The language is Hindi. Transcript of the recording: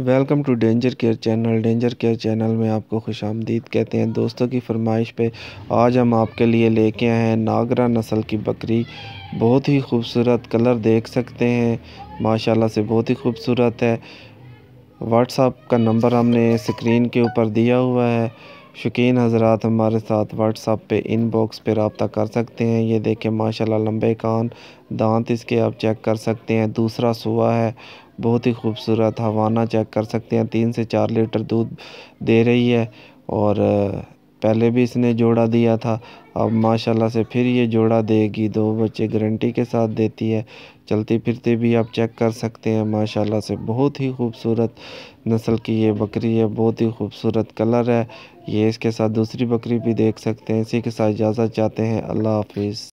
welcome to danger care channel danger care channel में आपको खुश आमदीद कहते हैं दोस्तों की फरमाइश पे आज हम आपके लिए लेके आए हैं नागरा नस्ल की बकरी बहुत ही खूबसूरत कलर देख सकते हैं माशाल्लाह से बहुत ही खूबसूरत है व्हाट्सअप का नंबर हमने स्क्रीन के ऊपर दिया हुआ है शौकीन हजरात हमारे साथ व्हाट्सअप पे इनबॉक्स पे रबता कर सकते हैं ये देखें माशाल्लाह लंबे कान दांत इसके आप चेक कर सकते हैं दूसरा सुआ है बहुत ही खूबसूरत हवाना चेक कर सकते हैं तीन से चार लीटर दूध दे रही है और पहले भी इसने जोड़ा दिया था अब माशाल्लाह से फिर ये जोड़ा देगी दो बच्चे गारंटी के साथ देती है चलती फिरती भी आप चेक कर सकते हैं माशाल्लाह से बहुत ही खूबसूरत नस्ल की ये बकरी है बहुत ही खूबसूरत कलर है ये इसके साथ दूसरी बकरी भी देख सकते हैं इसी के साथ इजाज़त चाहते हैं अल्लाह हाफिज़